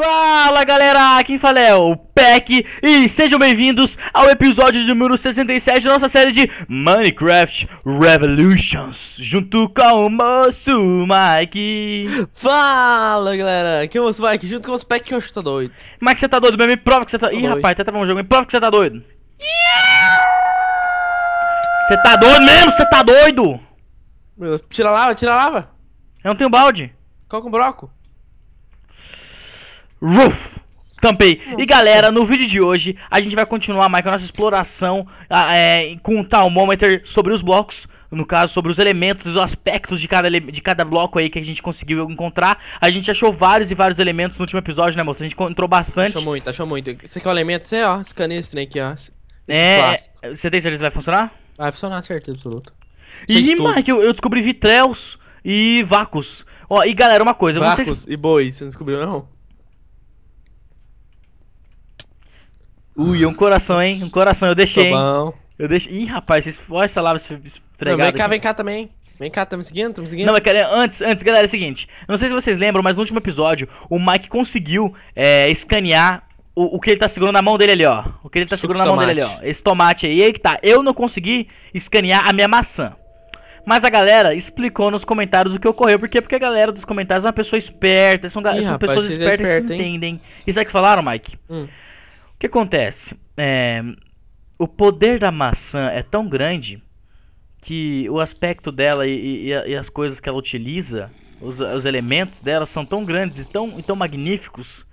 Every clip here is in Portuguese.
Fala galera, quem fala é o Peck e sejam bem-vindos ao episódio número 67 da nossa série de Minecraft Revolutions, junto com o moço Mike. Fala galera, aqui é o moço Mike, junto com o moço Peck, que que tá doido. Mike, você tá doido mesmo? Me prova que você tá. Ih, doido. rapaz, tá travando um jogo, me prova que você tá doido. Você tá doido mesmo? Você tá doido? Meu, tira a lava, tira a lava. Eu não tenho balde. Coloca é um broco. Roof. Também. E galera, no vídeo de hoje a gente vai continuar mais com a nossa exploração ah, é, com o Talmometer sobre os blocos. No caso, sobre os elementos, os aspectos de cada, de cada bloco aí que a gente conseguiu encontrar. A gente achou vários e vários elementos no último episódio, né, moço? A gente encontrou bastante. Achou muito, achou muito. Esse aqui é o elemento, você, ó, escaneia esse trem aqui, ó. Esse é, é Você tem certeza que vai funcionar? Vai funcionar, certeza absoluta. Sei Mike, eu, eu descobri vitréus e vacos. Ó, e galera, uma coisa. Vacos e bois, você não descobriu não? Ui, um coração, hein? Um coração, eu deixei. Bom. Eu deixei. Ih, rapaz, vocês olha essa lábia esfregada. Vem cá, aqui. vem cá também. Vem cá, estamos seguindo, estamos seguindo. Não, mas cara, antes, antes, galera, é o seguinte. Não sei se vocês lembram, mas no último episódio, o Mike conseguiu é, escanear o, o, que ele tá segurando na mão dele ali, ó. O que ele tá Suco segurando na mão dele ali, ó. Esse tomate aí. E aí que tá. Eu não consegui escanear a minha maçã. Mas a galera explicou nos comentários o que ocorreu. Por quê? Porque a galera dos comentários é uma pessoa esperta. São, Ih, são rapaz, pessoas espertas é esperta, que entendem. Isso E sabe o que falaram, Mike? Hum. O que acontece? É, o poder da maçã é tão grande que o aspecto dela e, e, e as coisas que ela utiliza, os, os, elementos dela, são tão grandes e tão, e tão magníficos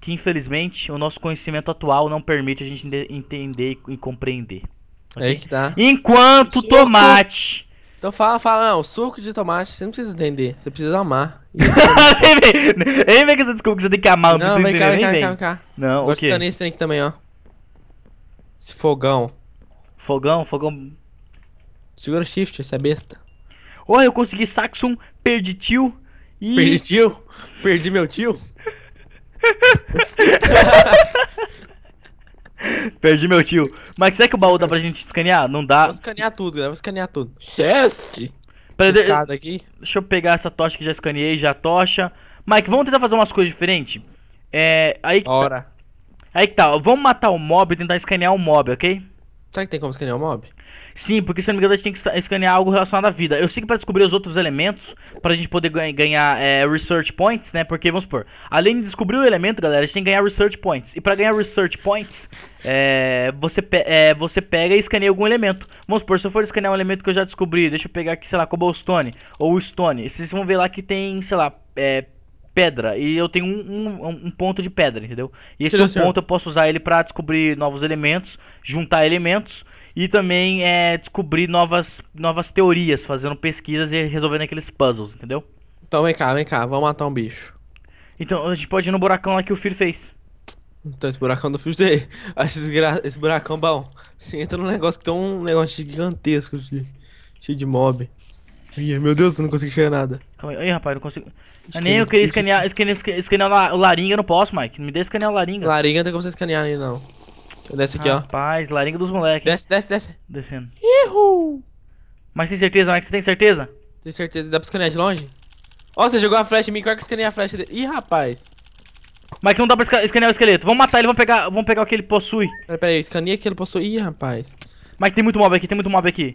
que, infelizmente, o nosso conhecimento atual não permite a gente entender e, e compreender. É okay? É que tá. Enquanto Soco. tomate então fala, fala, não, suco de tomate, você não precisa entender, você precisa amar. nem, vem, nem vem com essa desculpa que você tem que amar, não, não precisa vem cá, vem, vem cá, vem cá, vem cá. Não, Gostando okay. desse trem aqui também, ó. Esse fogão. Fogão, fogão... Segura o shift, essa é besta. Ó, oh, eu consegui Saxon, perdi tio e... Perdi tio? Perdi meu tio? Perdi meu tio. Mas será que o baú dá pra gente escanear? Não dá. Vou escanear tudo, galera. Vou escanear tudo. Chest! Pera, aqui. Deixa eu pegar essa tocha que já escaneei, já tocha. Mike, vamos tentar fazer umas coisas diferentes? É. Aí que Tá... Aí que tá. Vamos matar o mob e tentar escanear o mob, ok? Será que tem como escanear o mob? Sim, porque se não me engano a gente tem que escanear algo relacionado à vida. Eu sei que pra descobrir os outros elementos, pra gente poder ganha, ganhar é, research points, né? Porque, vamos supor, além de descobrir o elemento, galera, a gente tem que ganhar research points. E pra ganhar research points, é, você, pe é, você pega e escaneia algum elemento. Vamos supor, se eu for escanear um elemento que eu já descobri, deixa eu pegar aqui, sei lá, cobblestone ou stone. Vocês vão ver lá que tem, sei lá, é, pedra. E eu tenho um, um, um ponto de pedra, entendeu? E esse é Sim, ponto eu posso usar ele para descobrir novos elementos, juntar elementos e também é, descobrir novas, novas teorias, fazendo pesquisas e resolvendo aqueles puzzles, entendeu? Então vem cá, vem cá, vamos matar um bicho. Então a gente pode ir no buracão lá que o Fir fez. Então esse buracão do Fir sei Acho esse, gra... esse buracão bom. Você entra num negócio que tem um negócio gigantesco, cheio de mob. Ih, meu Deus, eu não consigo enxergar nada. Calma aí, rapaz, não consigo. Esquena, ah, nem eu queria escanear, escanear, escanear, o laringa, eu não posso, Mike. Me deixa escanear o laringa. Laringa não tem como você escanear ainda, não. Desce aqui, rapaz, ó. Rapaz, laringa dos moleques. Desce, desce, desce. Descendo. Erro! Mas tem certeza, Mike? Você tem certeza? Tem certeza. Dá pra escanear de longe? Ó, você jogou a flecha em mim, é que eu escanei a flecha dele. Ih, rapaz. Mike, não dá pra escanear o esqueleto. Vamos matar ele, vamos pegar, vamos pegar o que ele possui. Pera, pera aí, escaneia o que ele possui. Ih, rapaz. Mike, tem muito mob aqui, tem muito mob aqui.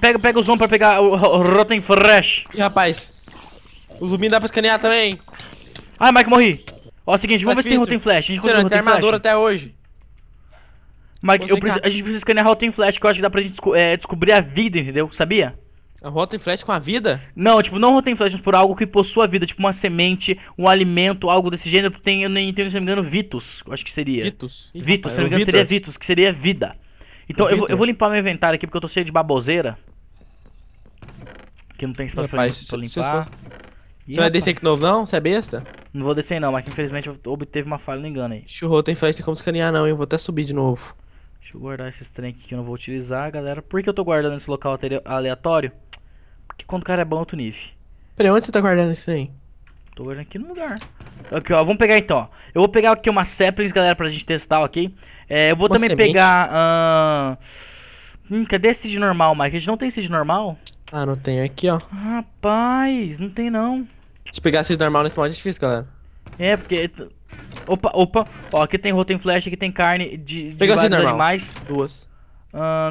Pega, pega, o zoom pra pegar o Rotten Fresh. Ih, rapaz. O zumbi dá pra escanear também. Ai, ah, Mike, morri. Ó, é o seguinte, tá vamos difícil. ver se tem tá Rotten Flash. A gente não tem armadura até hoje. Mike, preciso, a gente precisa escanear Rotten Flash, que eu acho que dá pra gente é, descobrir a vida, entendeu? Sabia? A Rotten Flash com a vida? Não, tipo, não Rotten Flash, mas por algo que possua vida, tipo uma semente, um alimento, algo desse gênero. Tem, eu nem entendo, se não me engano, Vitus, eu acho que seria. Vitus? Ih, Vitus, rapaz, se não me engano, Vitor. É seria Vitus, que seria vida. Então eu vou, eu vou limpar meu inventário aqui porque eu tô cheio de baboseira. Que não tem espaço Rapaz, pra, pra limpar. você vai descer aqui novo não? Você é besta? Não vou descer não, mas infelizmente eu obteve uma falha, não engano aí. Churro, tem flash, tem como escanear não, hein? Vou até subir de novo. Deixa eu guardar esses trem aqui que eu não vou utilizar, galera. Por que eu tô guardando esse local aleatório? Porque quando o cara é bom, eu tô nível. Peraí, onde você tá guardando esse trem? Tô olhando aqui no lugar. Aqui, ó. Vamos pegar então, ó. Eu vou pegar aqui uma Zeppelin, galera, pra gente testar, ok? É, eu vou uma também semente? pegar. Uh... Hum, cadê esse de normal, Mike? A gente não tem esse de normal? Ah, não tem aqui, ó. Rapaz, não tem não. Se pegar esse normal nesse modo é difícil, galera. É, porque. Opa, opa. Ó, aqui tem rotem flash, aqui tem carne de, de Pegou vários normal. animais. Duas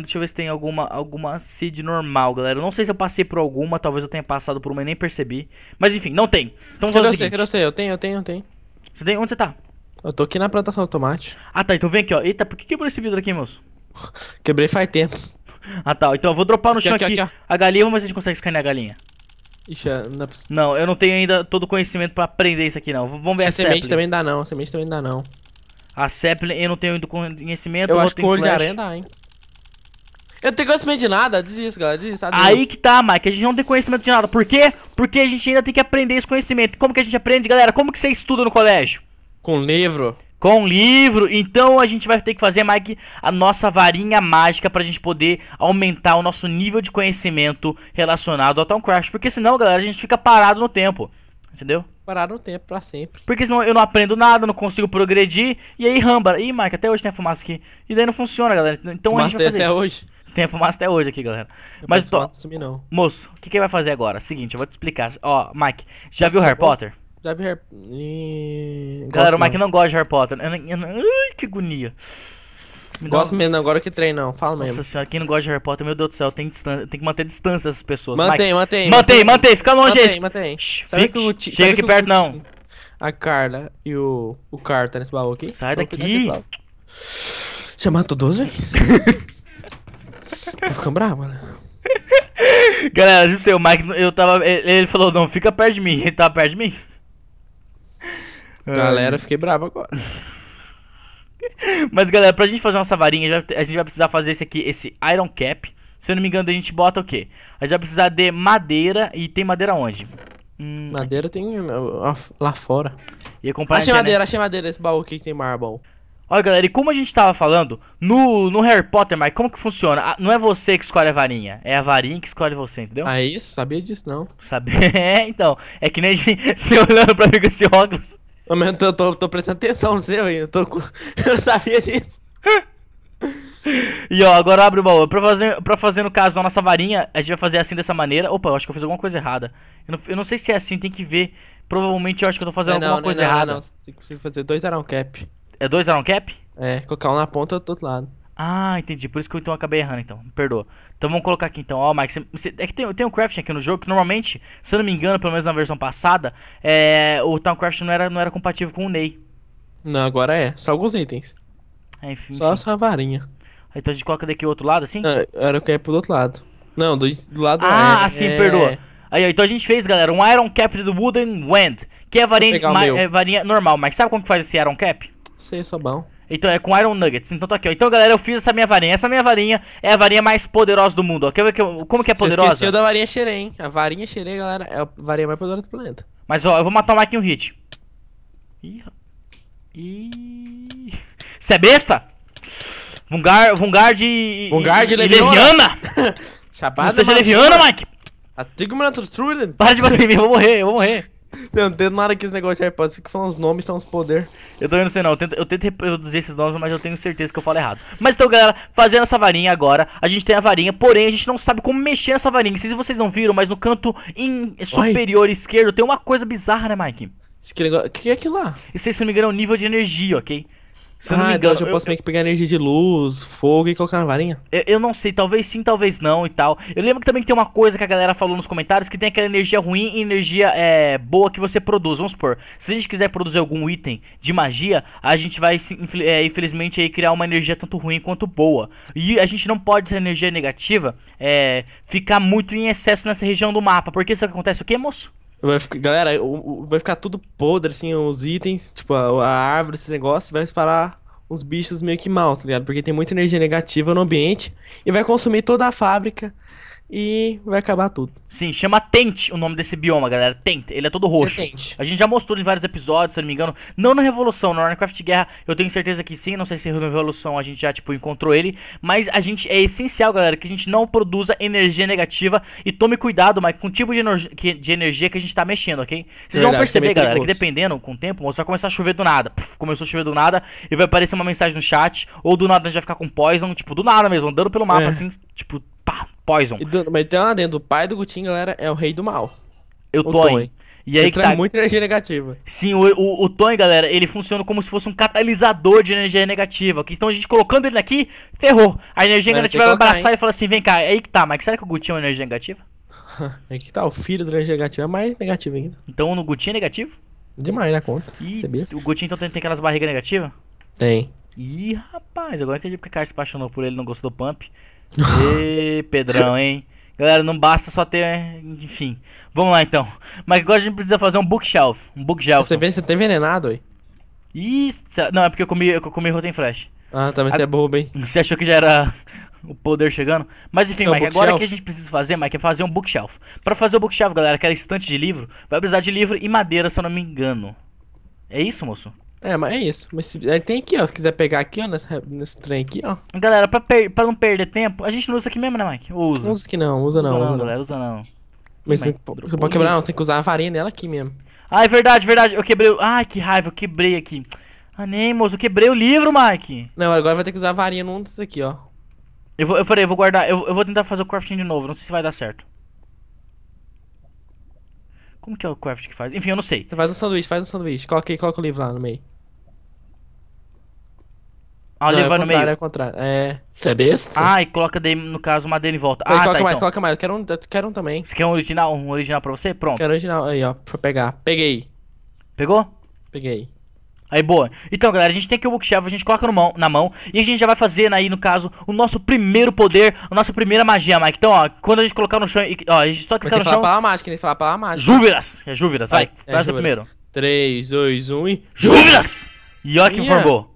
deixa eu ver se tem alguma, alguma seed normal, galera. não sei se eu passei por alguma, talvez eu tenha passado por uma e nem percebi. Mas enfim, não tem. Então vamos fazer. Eu sei, eu eu tenho, eu tenho, eu tenho. Você tem? Onde você tá? Eu tô aqui na plantação do tomate. Ah tá, então vem aqui, ó. Eita, por que quebrou esse vidro aqui, moço? Quebrei faz tempo. Ah tá, então eu vou dropar no aqui, chão aqui, aqui, aqui a galinha, vamos ver se a gente consegue escanear a galinha. Ixi, é, não, não, eu não tenho ainda todo o conhecimento pra aprender isso aqui não. Vamos ver Essa a, a semente também dá não, a semente também dá não. A Zeppelin eu não tenho ainda conhecimento. Eu acho que o olho flash. de aranha dá, hein. Eu não tenho conhecimento de nada, desisto, galera, desisto. Aí que tá, Mike, a gente não tem conhecimento de nada. Por quê? Porque a gente ainda tem que aprender esse conhecimento. Como que a gente aprende, galera? Como que você estuda no colégio? Com livro. Com livro. Então a gente vai ter que fazer, Mike, a nossa varinha mágica pra gente poder aumentar o nosso nível de conhecimento relacionado ao Tom Crash. Porque senão, galera, a gente fica parado no tempo. Entendeu? Parar no tempo pra sempre. Porque senão eu não aprendo nada, não consigo progredir. E aí, ramba. Ih, Mike, até hoje tem a fumaça aqui. E daí não funciona, galera. Então fumaça a gente vai fazer. até hoje. Tem a fumaça até hoje aqui, galera. Eu Mas, tô... sumir, não. moço, o que, que vai fazer agora? Seguinte, eu vou te explicar. Ó, Mike, já viu tá Harry Potter? Já vi Harry Potter. Galera, o Mike não. gosta de Harry Potter. Eu, eu, ai, que agonia. Me Gosto mesmo, agora que treino, não. Fala mesmo. Nossa senhora, quem não gosta de Harry Potter, meu Deus do céu, tem, distância, tem que manter distância dessas pessoas. Mantém, Mike, mantém. Mantém, mantém, fica longe mantém, mantém. Shhh, fica, o, chega aqui perto, o, não. A Carla e o, o Car tá nesse baú aqui. Sai Só daqui. Tá Você matou duas vezes? Tá ficando bravo, né? Galera, não sei, o Mike, eu tava. Ele falou, não, fica perto de mim, ele tava tá perto de mim. Galera, fiquei bravo agora. Mas galera, pra gente fazer nossa varinha, a gente vai precisar fazer esse aqui, esse Iron Cap. Se eu não me engano, a gente bota o quê? A gente vai precisar de madeira. E tem madeira onde? Hum, madeira tem né, lá fora. Ia comprar achei né? madeira, achei madeira esse baú aqui que tem marble. Olha, galera, e como a gente tava falando, no, no Harry Potter, mas como que funciona? A, ah, não é você que escolhe a varinha, é a varinha que escolhe você, entendeu? Ah, é isso? Sabia disso, não. Sabia? É, então. É que nem você olhando pra mim com esse óculos. Não, mas eu tô, tô, tô prestando atenção no seu, hein? Eu, tô com... eu sabia disso. e ó, agora abre o baú. Pra fazer, pra fazer no caso, a nossa varinha, a gente vai fazer assim dessa maneira. Opa, eu acho que eu fiz alguma coisa errada. Eu não, eu não sei se é assim, tem que ver. Provavelmente eu acho que eu tô fazendo não, é alguma não, é coisa não, errada. Não, não, não. Consigo fazer dois era um cap. É dois iron cap? É, colocar um na ponta do outro lado. Ah, entendi. Por isso que eu então acabei errando, então. Me perdoa. Então vamos colocar aqui, então. Ó, Mike, é que tem, tem um crafting aqui no jogo que normalmente, se eu não me engano, pelo menos na versão passada, é, o Town Crafting não era, não era compatível com o Ney. Não, agora é. Só alguns itens. É, enfim. Só essa varinha. Então a gente coloca daqui o outro lado, assim? Não, era o que é pro outro lado. Não, do, do lado Ah, é, assim, é... perdoa. Aí, então a gente fez, galera, um Iron Cap do Wooden Wand, que é varinha, ma, é varinha normal. Mas sabe como que faz esse Iron Cap? Sei, sou bom. Então é com Iron Nuggets. Então tá aqui, ó. Então, galera, eu fiz essa minha varinha. Essa minha varinha é a varinha mais poderosa do mundo, ó. Quer ver que eu, como que é poderosa? Você esqueceu da varinha Xerê, hein? A varinha Xerê, galera, é a varinha mais poderosa do planeta. Mas, ó, eu vou matar o Mike um Hit. Ih... Ih... Você é besta? Vungar, Vungard e... Vungard e Leviana? Chapada, Não seja Leviana, Mike! A Tigmanatrulen. Para de bater em mim, eu vou morrer, eu vou morrer não tem nada que esse negócio de AirPods. Fica fala os nomes, são os poder. Eu também não sei não. Eu tento, eu tento reproduzir esses nomes, mas eu tenho certeza que eu falo errado. Mas então, galera, fazendo essa varinha agora. A gente tem a varinha, porém a gente não sabe como mexer nessa varinha. Não sei se vocês não viram, mas no canto in, superior Oi. esquerdo tem uma coisa bizarra, né, Mike? O que, que, é aquilo lá? Isso, se não me engano, é o nível de energia, ok? Se ah, eu não me ah, então engano, então eu, eu posso eu, meio que pegar energia de luz, fogo e colocar na varinha? Eu, eu, não sei, talvez sim, talvez não e tal. Eu lembro que também tem uma coisa que a galera falou nos comentários, que tem aquela energia ruim e energia é, boa que você produz. Vamos supor, se a gente quiser produzir algum item de magia, a gente vai, é, infelizmente, aí, criar uma energia tanto ruim quanto boa. E a gente não pode, essa energia é negativa, é, ficar muito em excesso nessa região do mapa, porque isso acontece o que, moço? Vai ficar, galera, vai ficar tudo podre, assim, os itens, tipo, a, a árvore, esses negócios, vai disparar uns bichos meio que maus, tá ligado? Porque tem muita energia negativa no ambiente e vai consumir toda a fábrica e vai acabar tudo. Sim, chama Tente o nome desse bioma, galera. Tente ele é todo roxo. Tente. a gente já mostrou em vários episódios, se eu não me engano. Não na Revolução, na Warcraft Guerra, eu tenho certeza que sim. Não sei se na Revolução a gente já, tipo, encontrou ele. Mas a gente é essencial, galera, que a gente não produza energia negativa. E tome cuidado, mas com o tipo de, ener de energia que a gente tá mexendo, ok? Vocês vão perceber, galera, que dependendo com o tempo, você vai começar a chover do nada. Puf, começou a chover do nada e vai aparecer uma mensagem no chat. Ou do nada a gente vai ficar com poison, tipo, do nada mesmo, andando pelo mapa, é. assim, tipo, pá, Poison. Do, mas tem uma dentro, o pai do Gutinho, galera, é o rei do mal. Eu o Tony. Toin. E aí que traz tá... muita energia negativa. Sim, o, o, o galera, ele funciona como se fosse um catalisador de energia negativa. então a gente colocando ele aqui, ferrou. A energia Mano, negativa vai abraçar hein? e falar assim: vem cá, É aí que tá, mas será que o Gutinho é uma energia negativa? aí é que tá, o filho da energia negativa é mais negativo ainda. Então o Gutinho é negativo? Demais na né, conta. É e o Gutinho então tem, tem aquelas barrigas negativas? Tem. Ih, rapaz, agora entendi porque o cara se apaixonou por ele não gostou do Pump. E Pedrão, hein? Galera, não basta só ter. Enfim. Vamos lá então. Mas agora a gente precisa fazer um bookshelf. Um bookshelf. Você, vê, você tá envenenado aí? Ih, não, é porque eu comi, eu comi Rotten Flash. Ah, também tá, você é bobo, hein? Você achou que já era o poder chegando. Mas enfim, é Mike, agora o que a gente precisa fazer, Mike, é fazer um bookshelf. Para fazer o bookshelf, galera, aquela estante de livro, vai precisar de livro e madeira, se eu não me engano. É isso, moço? É, mas é isso. Mas se, tem aqui, ó. Se quiser pegar aqui, ó, nesse, nesse trem aqui, ó. Galera, pra, per, pra não perder tempo, a gente não usa aqui mesmo, né, Mike? Ou usa? Usa que não, usa não. Usa não, usa não. galera, usa não. Mas Ih, você, você pode quebrar não, você tem que usar a varinha nela aqui mesmo. Ah, é verdade, verdade. Eu quebrei. Ai, que raiva, eu quebrei aqui. Ah, nem, moço, eu quebrei o livro, Mike. Não, agora vai ter que usar a varinha num desses aqui, ó. Eu vou, eu, peraí, eu vou guardar. Eu, eu vou tentar fazer o crafting de novo, não sei se vai dar certo. Como que é o craft que faz? Enfim, eu não sei. Você faz um sanduíche, faz um sanduíche. Coloca aí, coloca o livro lá no meio. Olivando ah, é meio. É contrário, é Você é besta? Ah, e coloca, daí, no caso, uma dele em volta. ah, coloca tá, mais, então. coloca mais. Eu quero um, eu quero um também. Você quer um original, um original pra você? Pronto. Quero original. Aí, ó. Deixa pegar. Peguei. Pegou? Peguei. Aí, boa. Então, galera, a gente tem aqui o bookshelf, a gente coloca mão, na mão e a gente já vai fazer né, aí, no caso, o nosso primeiro poder, a nossa primeira magia, Mike. Então, ó, quando a gente colocar no chão, ó, a gente só clicar no chão... Tem que falar a palavra mágica, tem falar a palavra mágica. Júviras! É Júviras, vai. vai. É, faz é primeiro. 3, 2, 1 e... Júviras! E olha que formou.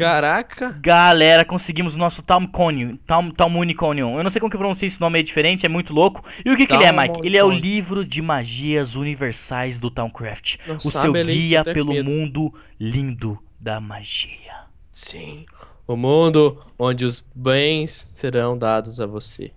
Caraca! Galera, conseguimos o nosso Talmuniconion. Tal, Talmuniconion. Eu não sei como que pronunciei esse nome é diferente, é muito louco. E o que, que ele é, Mike? Ele é o livro de magias universais do Towncraft. o seu guia pelo medo. mundo lindo da magia. Sim, o mundo onde os bens serão dados a você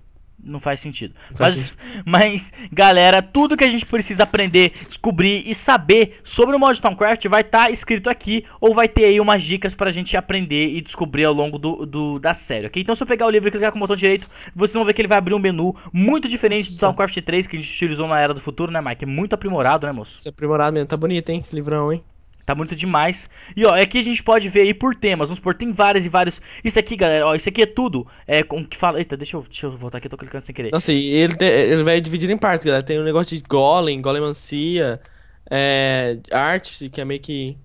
não faz sentido. mas, mas, galera, tudo que a gente precisa aprender, descobrir e saber sobre o modo Towncraft vai estar tá escrito aqui, ou vai ter aí umas dicas pra gente aprender e descobrir ao longo do, do da série, ok? Então se eu pegar o livro e clicar com o botão direito, vocês vão ver que ele vai abrir um menu muito diferente Nossa. do tá. Towncraft 3, que a gente utilizou na Era do Futuro, né, Mike? É muito aprimorado, né, moço? Isso é aprimorado mesmo, tá bonito, hein, esse livrão, hein? Tá bonito demais. E ó, aqui é a gente pode ver aí por temas. Vamos supor, tem várias e vários. Isso aqui, galera, ó, isso aqui é tudo. É com que fala. Eita, deixa eu, deixa eu voltar aqui, eu tô clicando sem querer. Nossa, e ele, ele vai dividir em partes, galera. Tem um negócio de golem, golemancia, é, arte, que é meio que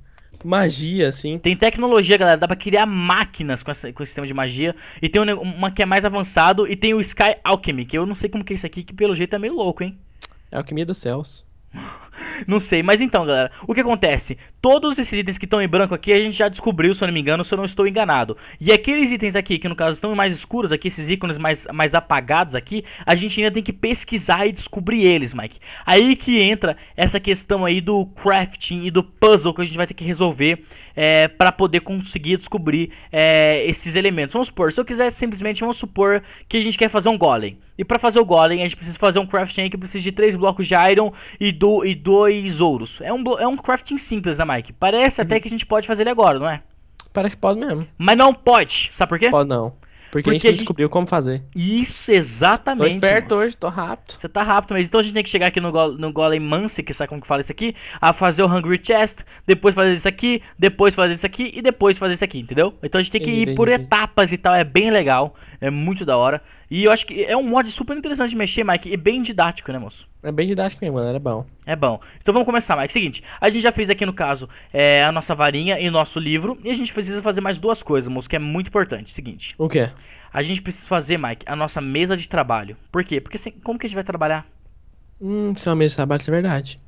magia, assim. Tem tecnologia, galera. Dá pra criar máquinas com, essa, com esse sistema de magia. E tem uma que é mais avançado. E tem o Sky Alchemy, que eu não sei como que é isso aqui, que pelo jeito é meio louco, hein? É alquimia dos céus. não sei. Mas então, galera, o que acontece? Todos esses itens que estão em branco aqui a gente já descobriu, se eu não me engano, se eu não estou enganado. E aqueles itens aqui, que no caso estão mais escuros aqui, esses ícones mais, mais apagados aqui, a gente ainda tem que pesquisar e descobrir eles, Mike. Aí que entra essa questão aí do crafting e do puzzle que a gente vai ter que resolver é, para poder conseguir descobrir é, esses elementos. Vamos supor, se eu quiser simplesmente, vamos supor que a gente quer fazer um golem. E para fazer o golem, a gente precisa fazer um crafting que precisa de três blocos de iron e do, e do dois ouros. É um, é um crafting simples, né, Mike? Parece uhum. até que a gente pode fazer ele agora, não é? Parece que pode mesmo. Mas não pode. Sabe por quê? Pode não. Porque, Porque a, gente a gente descobriu como fazer. Isso, exatamente. Tô esperto moço. hoje, tô rápido. Você tá rápido, mas então a gente tem que chegar aqui no, go no Golem Mance, que sabe como que fala isso aqui, a fazer o Hungry Chest, depois fazer isso aqui, depois fazer isso aqui e depois fazer isso aqui, entendeu? Então a gente tem que entendi, ir por entendi. etapas e tal, é bem legal, é muito da hora. E eu acho que é um mod super interessante de mexer, Mike, e bem didático, né, moço? É bem didático mesmo, mano, era é bom. É bom. Então vamos começar, Mike. Seguinte, a gente já fez aqui no caso é, a nossa varinha e nosso livro, e a gente precisa fazer mais duas coisas, moço, que é muito importante. Seguinte. O quê? A gente precisa fazer, Mike, a nossa mesa de trabalho. Por quê? Porque assim, como que a gente vai trabalhar? Hum, se é uma mesa de trabalho, isso é verdade.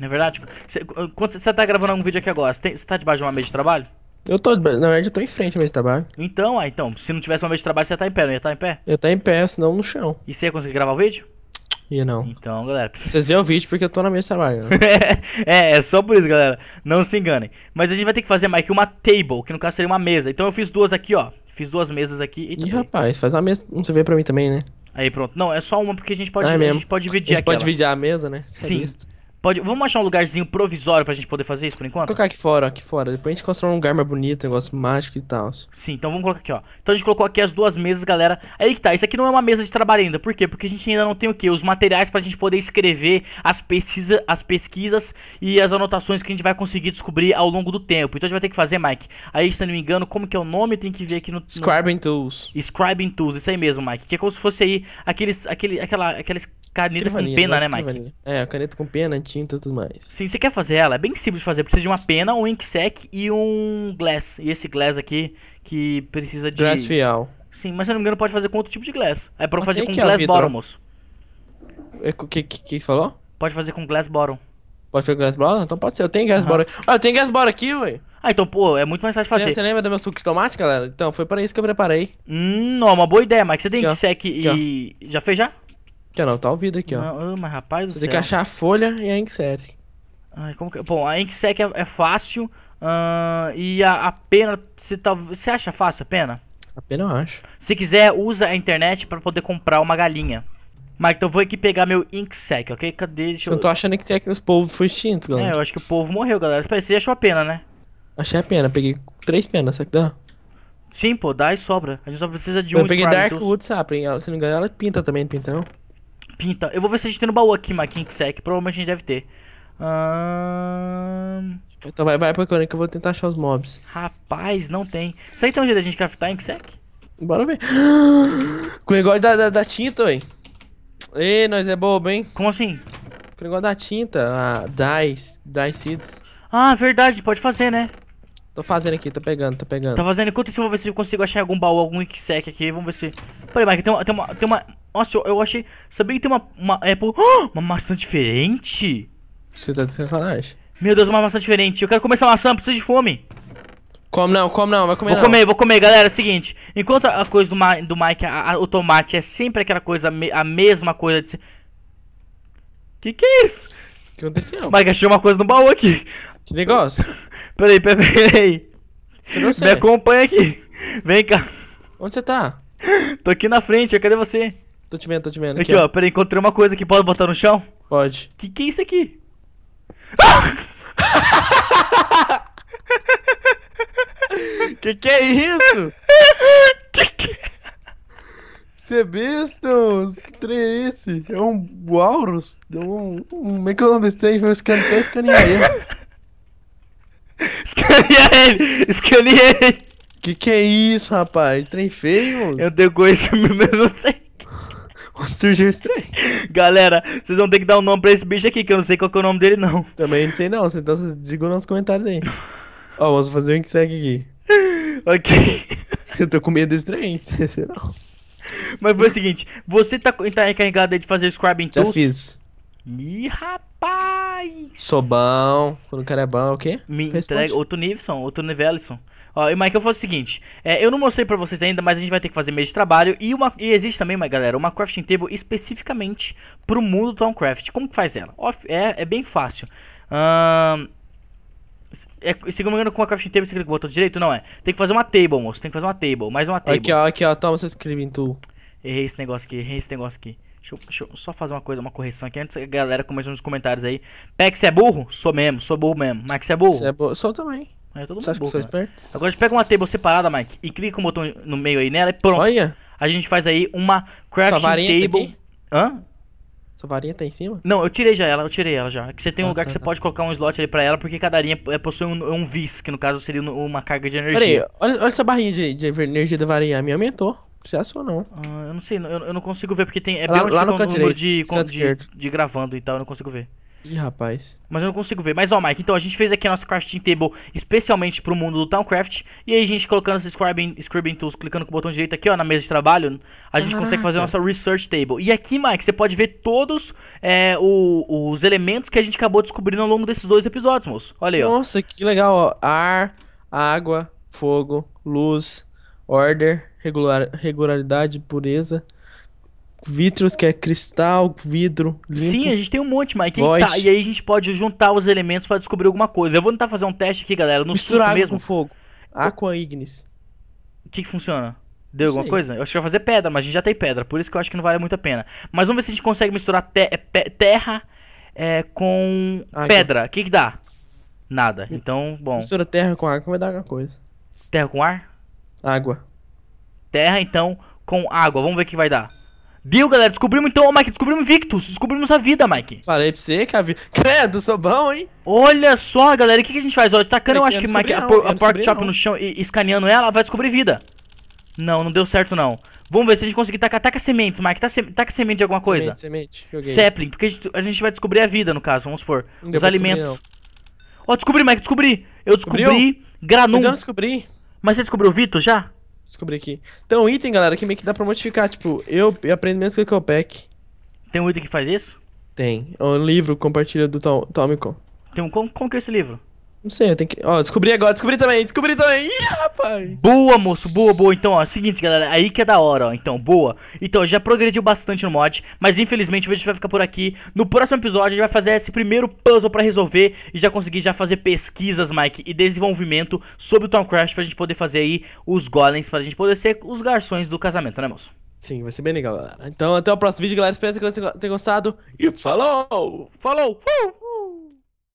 Não é verdade? Você, quando você tá gravando um vídeo aqui agora, você, você tá debaixo de uma mesa de trabalho? Eu tô, na verdade, eu tô em frente à mesa de trabalho. Então, ah, então, se não tivesse uma mesa de trabalho, você ia tá estar em pé, não ia estar tá em pé? Eu tá em pé, senão no chão. E você ia conseguir gravar o vídeo? Ia não. Então, galera. Vocês viram o vídeo porque eu tô na mesa de trabalho. Né? é, é só por isso, galera. Não se enganem. Mas a gente vai ter que fazer, mais que uma table, que no caso seria uma mesa. Então eu fiz duas aqui, ó. Fiz duas mesas aqui. Eita, Ih, rapaz, faz uma mesa. Não se vê pra mim também, né? Aí, pronto. Não, é só uma porque a gente pode, Ah, é a gente pode dividir a gente aquela. pode dividir a mesa, né? É Sim. Sim. Pode, vamos achar um lugarzinho provisório pra gente poder fazer isso por enquanto? Vou colocar aqui fora, aqui fora. Depois a gente constrói um lugar mais bonito, um negócio mágico e tal. Sim, então vamos colocar aqui, ó. Então a gente colocou aqui as duas mesas, galera. É aí que tá, isso aqui não é uma mesa de trabalho ainda. Por quê? Porque a gente ainda não tem o quê? Os materiais pra gente poder escrever as, pesquisa, as pesquisas e as anotações que a gente vai conseguir descobrir ao longo do tempo. Então a gente vai ter que fazer, Mike. Aí, se não me engano, como que é o nome? Tem que ver aqui no... Scribing no... Tools. Scribing Tools, isso aí mesmo, Mike. Que é como se fosse aí aqueles, aquele, aquela, aqueles caneta com pena, né, né Mike? É, caneta com pena, tinta e tudo mais. Sim, você quer fazer ela? É bem simples de fazer. Precisa de uma pena, um inksec e um glass. E esse glass aqui que precisa de. Glass fial. Sim, mas se eu não me engano pode fazer com outro tipo de glass. É pra mas fazer com é glass é moço. O que, que, que você falou? Pode fazer com glass bottom. Pode fazer com glass bottom? Então pode ser. Eu tenho glass uhum. bottom. Ah, eu tenho glass bottom aqui, ué. Ah, então, pô, é muito mais fácil fazer. Você, lembra do meu suco de tomate, galera? Então, foi para isso que eu preparei. Hum, não, uma boa ideia, Mike. Você tem aqui, que sec e... Já fez já? Que não, tá ouvido aqui, ó. Não, tá mas rapaz Você tem que achar a folha e a Inksec. Ai, como que... Bom, a Inksec é, é fácil. Uh, e a, a pena, você, tá... você acha fácil a pena? A pena eu acho. Se quiser, usa a internet pra poder comprar uma galinha. Mas então vou aqui pegar meu Inksec, ok? Cadê? Deixa eu... eu tô achando que, o é que dos povos foi extinto, galera. É, eu acho que o povo morreu, galera. Mas você achou a pena, né? Achei a pena, peguei três penas, será que dá? Sim, pô, dá e sobra. A gente só precisa de eu um. Eu peguei Dark então. Wood Sapling, se não me engano, ela pinta também, pinta não? pinta. Então. Eu vou ver se a gente tem no baú aqui, Maquin Sec. Provavelmente a gente deve ter. Então vai, vai procurando que eu vou tentar achar os mobs. Rapaz, não tem. Será que tem um jeito da gente craftar sec Bora ver. Com o negócio da, da, da tinta, ué. Ei, nós é bobo, hein? Como assim? Com o negócio da tinta, Ah, Dice, Dice Seeds. Ah, verdade, pode fazer, né? Tô fazendo aqui, tô pegando, tô pegando. Tá fazendo? Enquanto isso, eu vou ver se eu consigo achar algum baú, algum sec aqui. Vamos ver se... Peraí, Mike, tem uma, tem uma, tem uma nossa, eu, eu achei. Sabia que tem uma, uma Apple. Oh, uma maçã diferente? Você tá de sacanagem. Meu Deus, uma maçã diferente. Eu quero comer essa maçã, preciso de fome. Come não, come não, vai comer vou não. Vou comer, vou comer, galera. É o seguinte, enquanto a coisa do, Ma do Mike, a, a, o tomate é sempre aquela coisa, me a mesma coisa de Que que é isso? O que aconteceu? Mike, achei uma coisa no baú aqui. Que negócio? peraí, peraí, peraí. Me é? acompanha aqui. Vem cá. Onde você tá? Tô aqui na frente, cadê você? Tô te vendo, tô te vendo. Aqui, aqui ó. ó. Peraí, encontrei uma coisa que pode botar no chão? Pode. Que que é isso aqui? Ah! que que é isso? que que... Cê é bestos? Que trem é esse? É um Aurus? É um... Como é que é o nome desse trem? Vou escanear, até escanear ele. escanear ele! Escanear ele! Que que é isso, rapaz? Trem feio? Eu dei coisa, eu não sei quando surgiu o estranho. Galera, vocês vão ter que dar um nome pra esse bicho aqui, que eu não sei qual é o nome dele, não. Também não sei não, então vocês digam nos comentários aí. Ó, vamos fazer um que segue aqui. ok. Eu tô com medo desse estranho não. Mas foi o seguinte, você tá, tá encarregado aí de fazer Scribe em Já fiz. Ih, rapaz! Sou bom, quando o cara é bom, é o quê? Me Responde. entrega outro nível, outro nível, Ó, e Michael faz o seguinte, é, eu não mostrei pra vocês ainda, mas a gente vai ter que fazer meio de trabalho. E, uma, e existe também, galera, uma crafting table especificamente pro mundo do Towncraft. Como que faz ela? Ó, é, é bem fácil. Ahn... Um... É, se não me engano, com a crafting table, você clica o botão direito? Não é. Tem que fazer uma table, moço. Tem que fazer uma table. Mais uma table. Aqui, ó. Aqui, ó. Toma, você escreve em Errei esse negócio aqui. Errei esse negócio aqui. Deixa eu, deixa eu, só fazer uma coisa, uma correção aqui. Antes a galera comente nos comentários aí. Pex, você é burro? Sou mesmo. Sou burro mesmo. Max, você é burro? Você é burro. Sou também. É, todo mundo Você que sou né? Agora a gente pega uma table separada, Mike, e clica com o botão no meio aí nela e pronto. Olha. A gente faz aí uma crafting table. Aqui? Hã? Sua varinha tá em cima? Não, eu tirei já ela, eu tirei ela já. É que você tem um ah, lugar tá, que você tá. pode colocar um slot ali pra ela, porque cada linha é, possui um, um vis, que no caso seria uma carga de energia. Peraí, olha, olha essa barrinha de, de energia da varinha, a minha aumentou. Você ou não? Ah, eu não sei, eu, eu, não consigo ver, porque tem. É lá, bem lá no canto direito, de, de, de, de gravando e tal, eu não consigo ver. Ih, rapaz. Mas eu não consigo ver. Mas ó, Mike, então a gente fez aqui a nossa crafting table especialmente pro mundo do Towncraft. E aí a gente colocando esses scribing, scribing tools, clicando com o botão direito aqui, ó, na mesa de trabalho, a gente consegue fazer a nossa research table. E aqui, Mike, você pode ver todos é, o, os elementos que a gente acabou descobrindo ao longo desses dois episódios, moço. Olha aí, ó. Nossa, que legal, ó. Ar, água, fogo, luz, order, regular, regularidade, pureza, vitros, que é cristal, vidro, limpo. Sim, a gente tem um monte, Mike. Tá, e aí a gente pode juntar os elementos para descobrir alguma coisa. Eu vou tentar fazer um teste aqui, galera, no Misturar água mesmo. com fogo. Aqua Ignis. O que que funciona? Deu alguma coisa? Eu acho que vai fazer pedra, mas a gente já tem pedra, por isso que eu acho que não vale muito a pena. Mas vamos ver se a gente consegue misturar te é, terra é, com água. pedra. O que que dá? Nada. Então, bom. Mistura terra com água vai dar alguma coisa. Terra com ar? Água. Terra, então, com água. Vamos ver o que vai dar. Deu, galera. Descobrimos então, oh, Mike, descobrimos Victus. Descobrimos a vida, Mike. Falei pra você que a vida. Credo, sou bom, hein? Olha só, galera. O que, que a gente faz? Olha, tacando, tá eu, é acho que Mike, não, a, a pork chop no chão e escaneando ela, vai descobrir vida. Não, não deu certo, não. Vamos ver se a gente conseguir tacar. Taca sementes, Mike. Taca, se, taca semente de alguma coisa. Semente, semente. Joguei. Sapling, porque a gente, a gente, vai descobrir a vida, no caso, vamos supor. Não os alimentos. Ó, oh, descobri, Mike, descobri. Eu descobri Descobriu? granum. Mas eu não descobri. Mas você descobriu o Vitor já? Descobri aqui. Então, item, galera, que meio que dá pra modificar. Tipo, eu, eu aprendo mesmo que o Pack. Tem um item que faz isso? Tem. É um livro compartilha do Tom, Tomicon. Tem um, como, como que é esse livro? Não sei, eu tenho que. Ó, descobri agora, descobri também, descobri também. Ih, rapaz! Boa, moço, boa, boa. Então, ó, é seguinte, galera, aí que é da hora, ó. Então, boa. Então, já progrediu bastante no mod, mas infelizmente o vídeo vai ficar por aqui. No próximo episódio, a gente vai fazer esse primeiro puzzle pra resolver e já conseguir já fazer pesquisas, Mike, e desenvolvimento sobre o Town Crash pra gente poder fazer aí os golems, pra gente poder ser os garçons do casamento, né, moço? Sim, vai ser bem legal, galera. Então, até o próximo vídeo, galera. Espero que vocês tenham gostado. E falou! Falou! Uh!